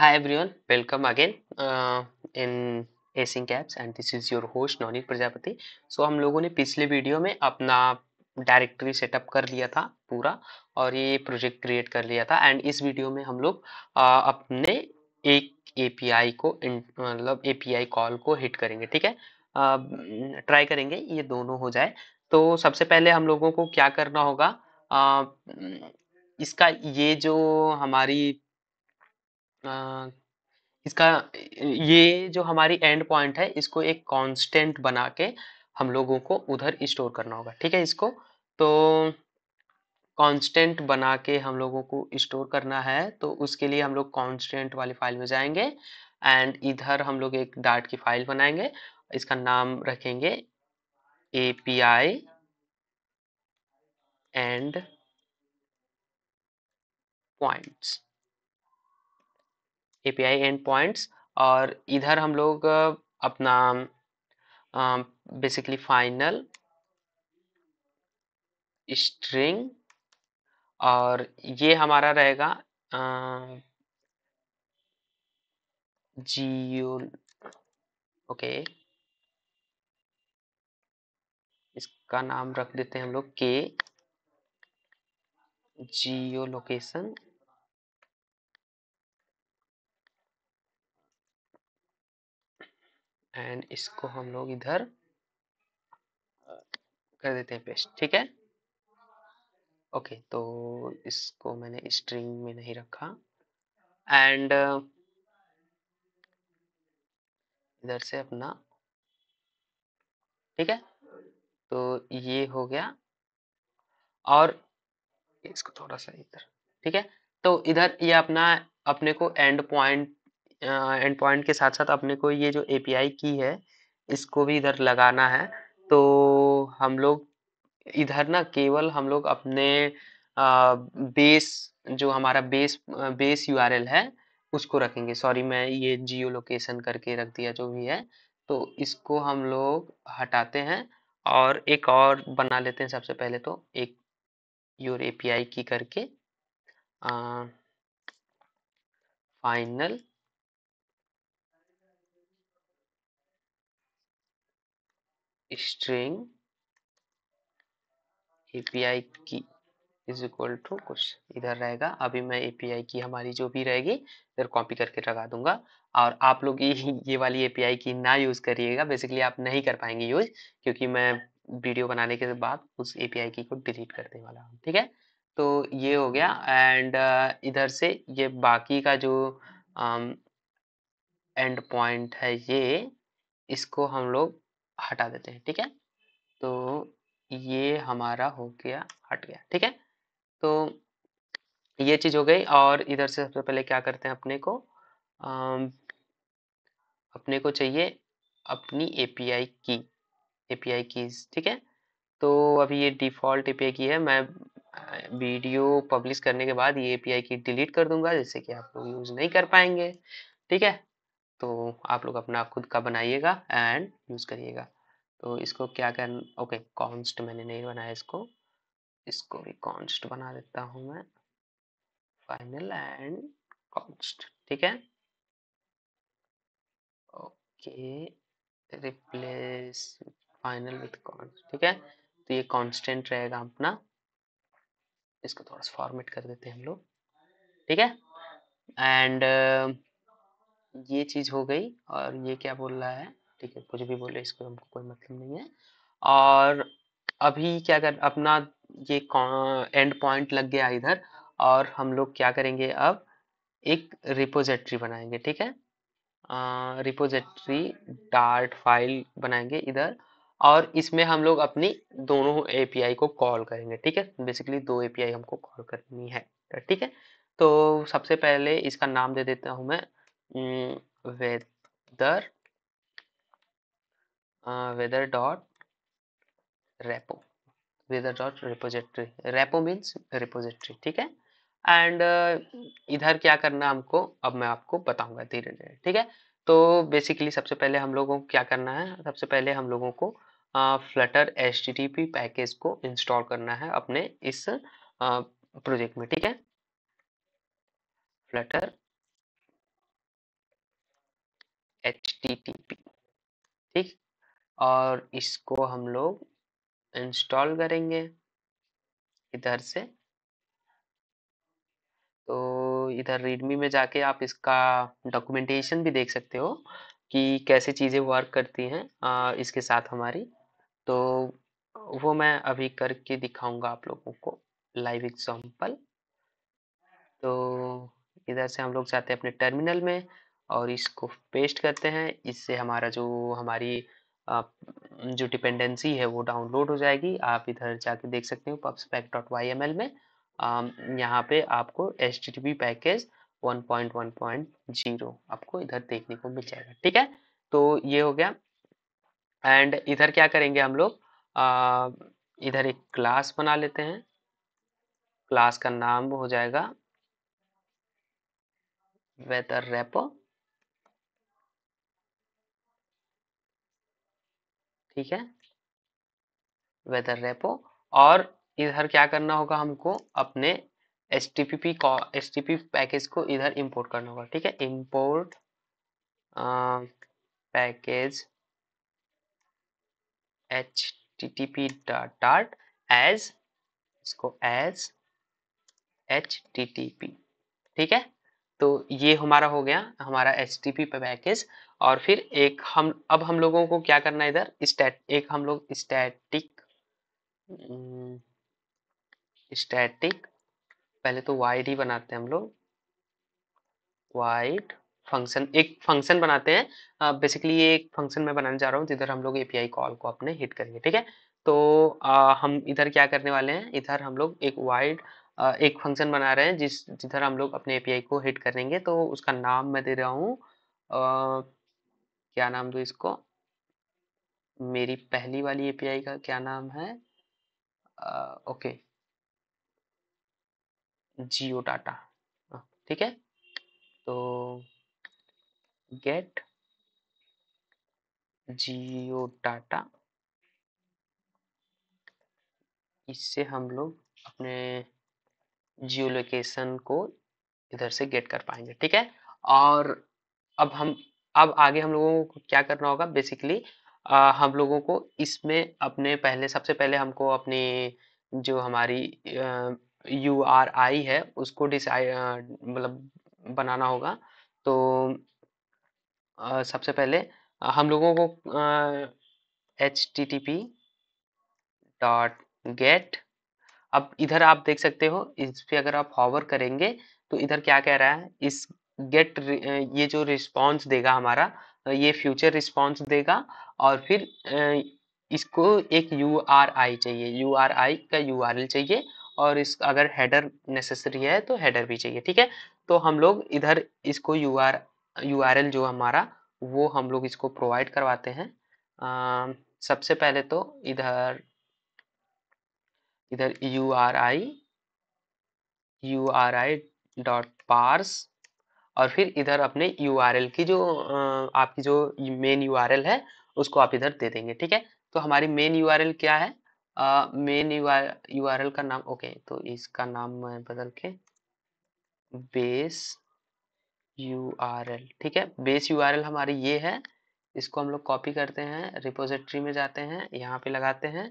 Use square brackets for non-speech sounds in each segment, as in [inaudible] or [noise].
Hi everyone, welcome again uh, in acing caps and this is your host nonit Prajapati so हम लोगों ने पिछले video में अपना डायरेक्टरी सेटअप कर लिया था पूरा और ये प्रोजेक्ट क्रिएट कर लिया था एंड इस वीडियो में हम लोग uh, अपने एक एपीआई को मतलब एपीआई कॉल को हिट करेंगे ठीक है ट्राई करेंगे ये दोनों हो जाए तो सबसे पहले हम लोगों को क्या करना होगा आ, uh, इसका ये जो हमारी इसका ये जो हमारी एंड पॉइंट है इसको एक कांस्टेंट बना के हम लोगों को उधर स्टोर करना होगा ठीक है इसको तो कांस्टेंट बना के हम लोगों को स्टोर करना है तो उसके लिए हम लोग कांस्टेंट वाली फाइल में जाएंगे एंड इधर हम लोग एक डार्ट की फाइल बनाएंगे इसका नाम रखेंगे A P I endpoints API endpoints और इधर हम लोग अपना बेसिकली फाइनल स्ट्रिंग और ये हमारा रहेगा जियो ओके इसका नाम रख देते हैं हम लोग के जियो लोकेशन एंड इसको हम लोग इधर हाँ। कर देते हैं पेस्ट ठीक है ओके okay, तो इसको मैंने स्ट्रिंग में नहीं रखा एंड uh, इधर से अपना ठीक है तो ये हो गया और इसको थोड़ा सा इधर ठीक है तो इधर ये अपना अपने को एंड पॉइंट एंड पॉइंट के साथ साथ अपने को ये जो ए की है इसको भी इधर लगाना है तो हम लोग इधर ना केवल हम लोग अपने आ, बेस जो हमारा बेस बेस यू है उसको रखेंगे सॉरी मैं ये जियो लोकेशन करके रख दिया जो भी है तो इसको हम लोग हटाते हैं और एक और बना लेते हैं सबसे पहले तो एक योर एपीआई की करके आ, final string API key is equal to कुछ इधर रहेगा अभी मैं एपीआई की हमारी जो भी रहेगी इधर कॉपी करके लगा दूंगा और आप लोग ये ये वाली एपीआई की ना यूज़ करिएगा बेसिकली आप नहीं कर पाएंगे यूज क्योंकि मैं वीडियो बनाने के बाद उस एपीआई की को डिलीट करने वाला हूँ ठीक है तो ये हो गया एंड uh, इधर से ये बाकी का जो एंड um, पॉइंट है ये इसको हम लोग हटा देते हैं ठीक है तो ये हमारा हो गया हट गया ठीक है तो ये चीज़ हो गई और इधर से सबसे पहले क्या करते हैं अपने को आ, अपने को चाहिए अपनी एपीआई की एपीआई कीज ठीक है तो अभी ये डिफ़ॉल्ट एपीआई की है मैं वीडियो पब्लिश करने के बाद ये एपीआई की डिलीट कर दूंगा जिससे कि आप लोग यूज़ नहीं कर पाएंगे ठीक है तो आप लोग अपना खुद का बनाइएगा एंड यूज़ करिएगा तो इसको क्या कर ओके कॉन्स्ट मैंने नहीं बनाया इसको इसको भी कॉन्स्ट बना देता हूँ मैं फाइनल एंड कॉन्स्ट ठीक है okay replace final with const ठीक है तो ये कॉन्स्टेंट रहेगा अपना इसको थोड़ा सा फॉर्मेट कर देते हैं हम लोग ठीक है एंड ये चीज हो गई और ये क्या बोल रहा है ठीक है कुछ भी बोले इसको हमको कोई मतलब नहीं है और अभी क्या कर अपना ये एंड पॉइंट लग गया इधर और हम लोग क्या करेंगे अब एक रिपोजिटरी बनाएंगे ठीक है रिपोजिटरी डार्ट फाइल बनाएंगे इधर और इसमें हम लोग अपनी दोनों एपीआई को कॉल करेंगे ठीक है बेसिकली दो एपीआई हमको कॉल करनी है ठीक है तो सबसे पहले इसका नाम दे देता हूँ मैं weather mm, weather uh, weather dot repo weather dot repository repo means repository ठीक है एंड uh, इधर क्या करना हमको अब मैं आपको बताऊंगा धीरे धीरे ठीक है तो बेसिकली सबसे पहले हम लोगों को क्या करना है सबसे पहले हम लोगों को फ्लटर एच पैकेज को इंस्टॉल करना है अपने इस प्रोजेक्ट uh, में ठीक है Flutter H T T P ठीक और इसको हम लोग इंस्टॉल करेंगे इधर से तो इधर रेडमी में जाके आप इसका डॉक्यूमेंटेशन भी देख सकते हो कि कैसे चीज़ें वर्क करती हैं इसके साथ हमारी तो वो मैं अभी करके दिखाऊंगा आप लोगों को लाइव एग्जांपल तो इधर से हम लोग जाते हैं अपने टर्मिनल में और इसको पेस्ट करते हैं इससे हमारा जो हमारी जो डिपेंडेंसी है वो डाउनलोड हो जाएगी आप इधर जाके देख सकते हो pubspec dot Y M L में यहाँ पे आपको H T T package one one point point zero आपको इधर देखने को मिल जाएगा ठीक है तो ये हो गया एंड इधर क्या करेंगे हम लोग इधर एक क्लास बना लेते हैं क्लास का नाम हो जाएगा वेदर रेपो ठीक है वेदर रेपो और इधर क्या करना होगा हमको अपने S T P P S T P package को इधर इंपोर्ट करना होगा ठीक है import package H T T P dot dot as इसको as H T T P ठीक है तो ये हमारा हो गया हमारा एस टी पी पैकेज और फिर एक हम अब हम लोगों को क्या करना है इधर स्टैट एक हम लोग स्टैटिक हम्म, स्टैटिक पहले तो वाइड ही बनाते हैं हम लोग वाइड फंक्शन एक फंक्शन बनाते हैं बेसिकली एक फंक्शन मैं बनाने जा रहा हूँ जिधर हम लोग एपीआई कॉल को अपने हिट करेंगे ठीक है तो आ, हम इधर क्या करने वाले हैं इधर हम लोग एक वाइड एक फंक्शन बना रहे हैं जिस जिधर हम लोग अपने एपीआई को हिट करेंगे तो उसका नाम मैं दे रहा हूँ क्या नाम दो इसको मेरी पहली वाली एपीआई का क्या नाम है आ, ओके जियो डाटा ठीक है तो गेट जियो डाटा इससे हम लोग अपने जियो लोकेशन को इधर से गेट कर पाएंगे ठीक है और अब हम अब आगे हम लोगों को क्या करना होगा बेसिकली हम लोगों को इसमें अपने पहले सबसे पहले हमको अपनी जो हमारी यू आर आई है उसको डिसाइड मतलब बनाना होगा तो आ, सबसे पहले हम लोगों को H T T P dot get अब इधर आप देख सकते हो इस पर अगर आप हॉवर करेंगे तो इधर क्या कह रहा है इस गेट ये जो रिस्पॉन्स देगा हमारा ये फ्यूचर रिस्पॉन्स देगा और फिर इसको एक यू आर आई चाहिए यू आर आई का यू आर एल चाहिए और इस अगर हेडर नेसेसरी है तो हेडर भी चाहिए ठीक है तो हम लोग इधर इसको U R U R L जो हमारा वो हम लोग इसको प्रोवाइड करवाते हैं आ, सबसे पहले तो इधर इधर U R I U R I dot parse और फिर इधर अपने यू की जो आपकी जो मेन यू है उसको आप इधर दे देंगे ठीक है तो हमारी मेन यू क्या है मेन यू आर का नाम ओके तो इसका नाम मैं बदल के बेस यू ठीक है बेस यू हमारी ये है इसको हम लोग कॉपी करते हैं रिपोजिट्री में जाते हैं यहाँ पे लगाते हैं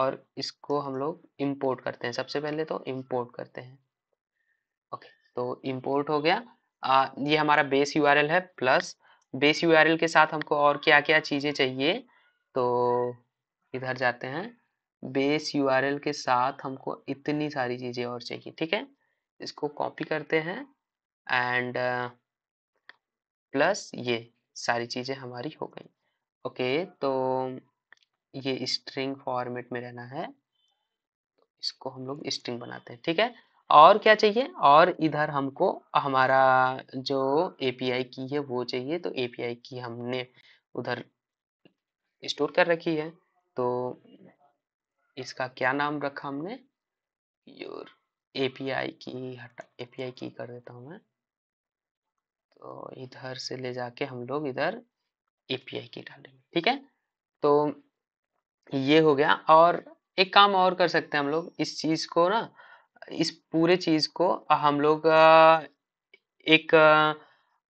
और इसको हम लोग इम्पोर्ट करते हैं सबसे पहले तो इम्पोर्ट करते हैं ओके तो इम्पोर्ट हो गया आ, ये हमारा बेस यू है प्लस बेस यू के साथ हमको और क्या क्या चीज़ें चाहिए तो इधर जाते हैं बेस यू के साथ हमको इतनी सारी चीज़ें और चाहिए ठीक है इसको कॉपी करते हैं एंड प्लस ये सारी चीज़ें हमारी हो गई ओके तो ये स्ट्रिंग फॉर्मेट में रहना है इसको हम लोग स्ट्रिंग बनाते हैं ठीक है और क्या चाहिए और इधर हमको हमारा जो एपीआई की है वो चाहिए तो एपीआई की हमने उधर स्टोर कर रखी है तो इसका क्या नाम रखा हमने योर एपीआई की हटा एपीआई की कर देता हूँ मैं तो इधर से ले जाके हम लोग इधर एपीआई की डालेंगे ठीक है तो ये हो गया और एक काम और कर सकते हैं हम लोग इस चीज़ को ना इस पूरे चीज़ को हम लोग एक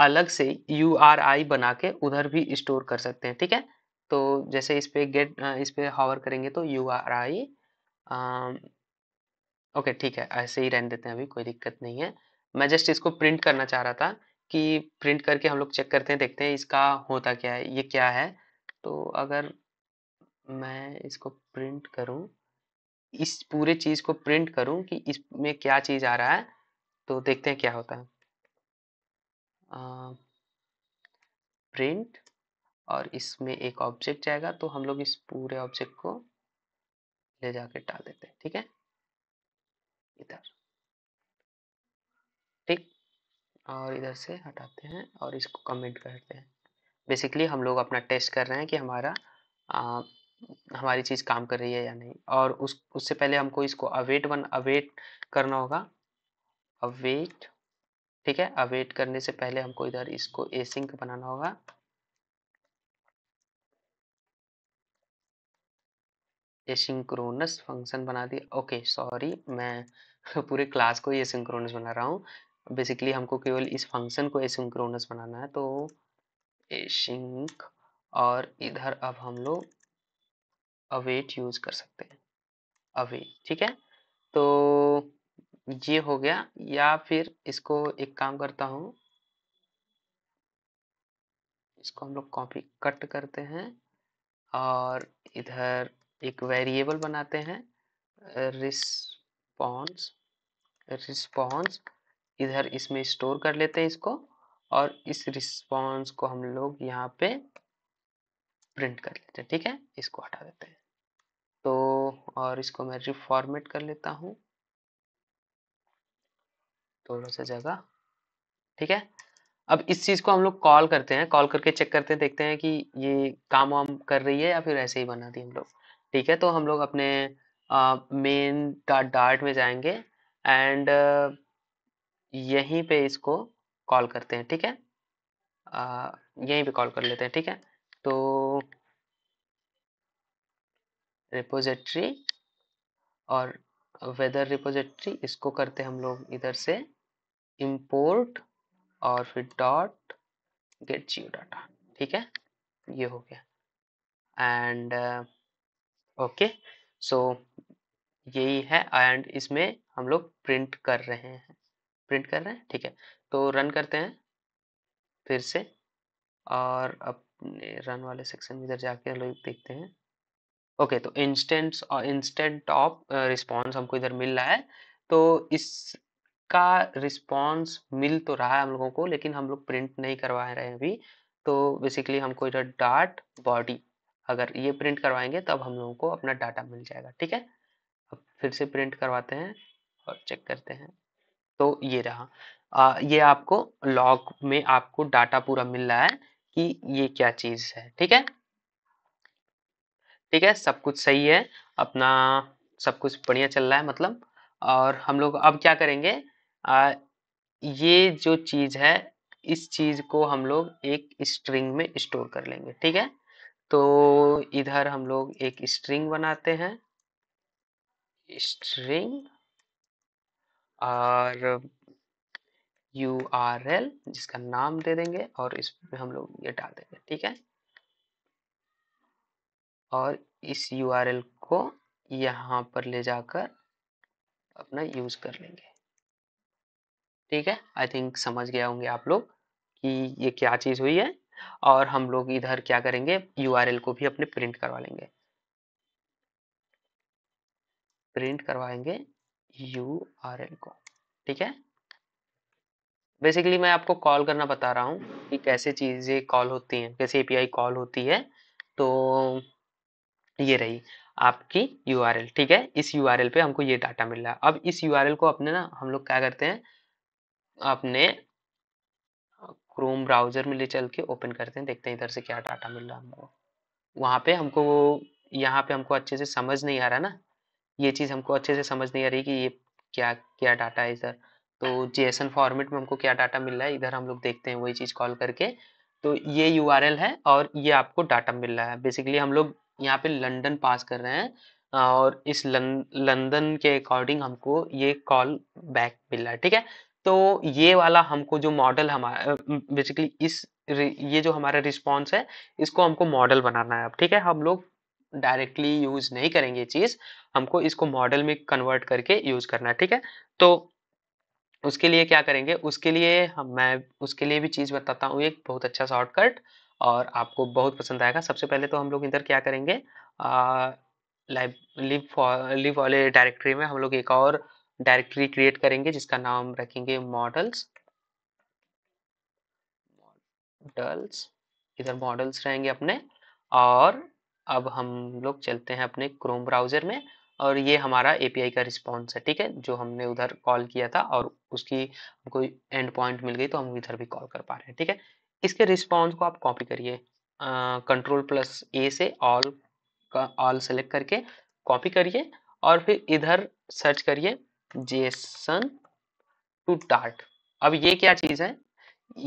अलग से यू आर आई बना के उधर भी स्टोर कर सकते हैं ठीक है तो जैसे इस पर गेट इस पर हावर करेंगे तो यू आर आई ओके ठीक है ऐसे ही रहने देते हैं अभी कोई दिक्कत नहीं है मैं जस्ट इसको प्रिंट करना चाह रहा था कि प्रिंट करके हम लोग चेक करते हैं देखते हैं इसका होता क्या है ये क्या है तो अगर मैं इसको प्रिंट करूं इस पूरे चीज़ को प्रिंट करूं कि इसमें क्या चीज़ आ रहा है तो देखते हैं क्या होता है प्रिंट और इसमें एक ऑब्जेक्ट जाएगा तो हम लोग इस पूरे ऑब्जेक्ट को ले जाके डाल देते हैं ठीक है इधर ठीक और इधर से हटाते हैं और इसको कमेंट करते हैं बेसिकली हम लोग अपना टेस्ट कर रहे हैं कि हमारा आ, हमारी चीज़ काम कर रही है या नहीं और उस उससे पहले हमको इसको अवेट वन अवेट करना होगा अवेट ठीक है अवेट करने से पहले हमको इधर इसको एसिंक बनाना होगा एसिंक्रोनस फंक्शन बना दिया ओके सॉरी मैं [laughs] पूरे क्लास को ही एसिंक्रोनस बना रहा हूँ बेसिकली हमको केवल इस फंक्शन को एसिंक्रोनस बनाना है तो एसिंक और इधर अब हम लोग अवेट यूज कर सकते हैं अवेट ठीक है तो ये हो गया या फिर इसको एक काम करता हूँ इसको हम लोग कॉपी कट करते हैं और इधर एक वेरिएबल बनाते हैं रिस्पॉन्स रिस्पॉन्स इधर इसमें स्टोर कर लेते हैं इसको और इस रिस्पॉन्स को हम लोग यहाँ पे प्रिंट कर लेते हैं ठीक है इसको हटा देते हैं और इसको मैं रिफॉर्मेट कर लेता हूँ थोड़ा सा जगह ठीक है अब इस चीज़ को हम लोग कॉल करते हैं कॉल करके चेक करते हैं देखते हैं कि ये काम वाम कर रही है या फिर ऐसे ही बना दी हम लोग ठीक है तो हम लोग अपने मेन डॉट डार्ट में जाएंगे एंड यहीं पे इसको कॉल करते हैं ठीक है आ, यहीं पे कॉल कर लेते हैं ठीक है तो रिपोजिट्री और वेदर रिपोजिट्री इसको करते हम लोग इधर से इम्पोर्ट और फिर डॉट गेट जियो डाटा ठीक है ये हो गया एंड ओके सो यही है एंड इसमें हम लोग प्रिंट कर रहे हैं प्रिंट कर रहे हैं ठीक है तो रन करते हैं फिर से और अपने रन वाले सेक्शन में इधर जाके लोग देखते हैं ओके तो इंस्टेंट्स और इंस्टेंट ऑफ रिस्पॉन्स हमको इधर मिल रहा है तो इसका रिस्पॉन्स मिल तो रहा है हम लोगों को लेकिन हम लोग प्रिंट नहीं करवा रहे हैं अभी तो बेसिकली हमको इधर डाट बॉडी अगर ये प्रिंट करवाएंगे तब हम लोगों को अपना डाटा मिल जाएगा ठीक है अब फिर से प्रिंट करवाते हैं और चेक करते हैं तो ये रहा आ, ये आपको लॉग में आपको डाटा पूरा मिल रहा है कि ये क्या चीज़ है ठीक है ठीक है सब कुछ सही है अपना सब कुछ बढ़िया चल रहा है मतलब और हम लोग अब क्या करेंगे आ, ये जो चीज़ है इस चीज़ को हम लोग एक स्ट्रिंग में स्टोर कर लेंगे ठीक है तो इधर हम लोग एक स्ट्रिंग बनाते हैं स्ट्रिंग और यू आर एल जिसका नाम दे देंगे और इसमें हम लोग ये डाल देंगे ठीक है और इस यू को यहाँ पर ले जाकर अपना यूज कर लेंगे ठीक है आई थिंक समझ गया होंगे आप लोग कि ये क्या चीज़ हुई है और हम लोग इधर क्या करेंगे यू को भी अपने प्रिंट करवा लेंगे प्रिंट करवाएंगे यू आर एल को ठीक है बेसिकली मैं आपको कॉल करना बता रहा हूँ कि कैसे चीज़ें कॉल होती हैं कैसे एपीआई कॉल होती है तो ये रही आपकी यू ठीक है इस यू पे हमको ये डाटा मिल रहा है अब इस यू को अपने ना हम लोग क्या करते हैं अपने क्रोम ब्राउजर में ले चल के ओपन करते हैं देखते हैं इधर से क्या डाटा मिल रहा है हमको वहाँ पे हमको वो यहाँ पे हमको अच्छे से समझ नहीं आ रहा ना ये चीज़ हमको अच्छे से समझ नहीं आ रही कि ये क्या क्या डाटा है इधर तो जेसन फॉर्मेट में हमको क्या डाटा मिल रहा है इधर हम लोग देखते हैं वही चीज़ कॉल करके तो ये यू है और ये आपको डाटा मिल रहा है बेसिकली हम लोग यहाँ पे लंदन पास कर रहे हैं और इस लंदन के अकॉर्डिंग हमको ये कॉल बैक मिल रहा है ठीक है तो ये वाला हमको जो मॉडल हमारा बेसिकली इस ये जो हमारा रिस्पॉन्स है इसको हमको मॉडल बनाना है अब ठीक है हम लोग डायरेक्टली यूज नहीं करेंगे चीज हमको इसको मॉडल में कन्वर्ट करके यूज करना है ठीक है तो उसके लिए क्या करेंगे उसके लिए हम मैं उसके लिए भी चीज बताता हूँ एक बहुत अच्छा शॉर्टकट और आपको बहुत पसंद आएगा सबसे पहले तो हम लोग इधर क्या करेंगे लाइव लिव लिव वाले डायरेक्टरी में हम लोग एक और डायरेक्टरी क्रिएट करेंगे जिसका नाम रखेंगे मॉडल्स मॉडल्स इधर मॉडल्स रहेंगे अपने और अब हम लोग चलते हैं अपने क्रोम ब्राउज़र में और ये हमारा एपीआई का रिस्पॉन्स है ठीक है जो हमने उधर कॉल किया था और उसकी हमको एंड पॉइंट मिल गई तो हम इधर भी कॉल कर पा रहे हैं ठीक है इसके रिस्पॉन्स को आप कॉपी करिए कंट्रोल प्लस ए से ऑल का ऑल सेलेक्ट करके कॉपी करिए और फिर इधर सर्च करिए जेसन टू डार्ट अब ये क्या चीज़ है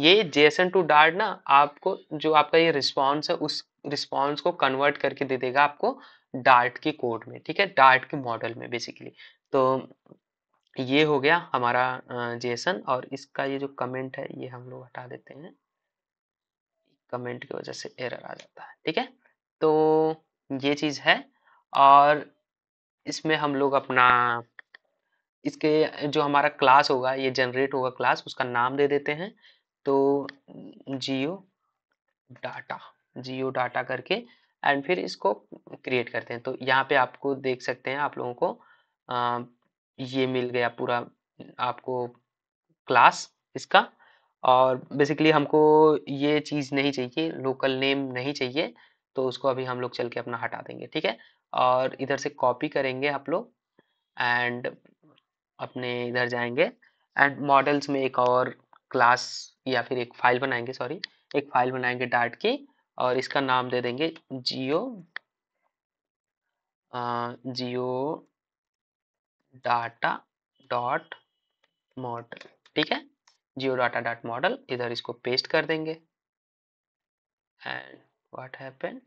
ये जेसन टू डार्ट ना आपको जो आपका ये रिस्पॉन्स है उस रिस्पॉन्स को कन्वर्ट करके दे देगा आपको डार्ट के कोड में ठीक है डार्ट के मॉडल में बेसिकली तो ये हो गया हमारा जेसन और इसका ये जो कमेंट है ये हम लोग हटा देते हैं कमेंट की वजह से एरर आ जाता है ठीक है तो ये चीज़ है और इसमें हम लोग अपना इसके जो हमारा क्लास होगा ये जनरेट होगा क्लास उसका नाम दे देते हैं तो जियो डाटा जियो डाटा करके एंड फिर इसको क्रिएट करते हैं तो यहाँ पे आपको देख सकते हैं आप लोगों को आ, ये मिल गया पूरा आपको क्लास इसका और बेसिकली हमको ये चीज़ नहीं चाहिए लोकल नेम नहीं चाहिए तो उसको अभी हम लोग चल के अपना हटा देंगे ठीक है और इधर से कॉपी करेंगे आप लोग एंड अपने इधर जाएंगे एंड मॉडल्स में एक और क्लास या फिर एक फाइल बनाएंगे सॉरी एक फाइल बनाएंगे डार्ट की और इसका नाम दे देंगे geo geo data dot model ठीक है जियो डाटा डॉट मॉडल इधर इसको पेस्ट कर देंगे एंड व्हाट हैपन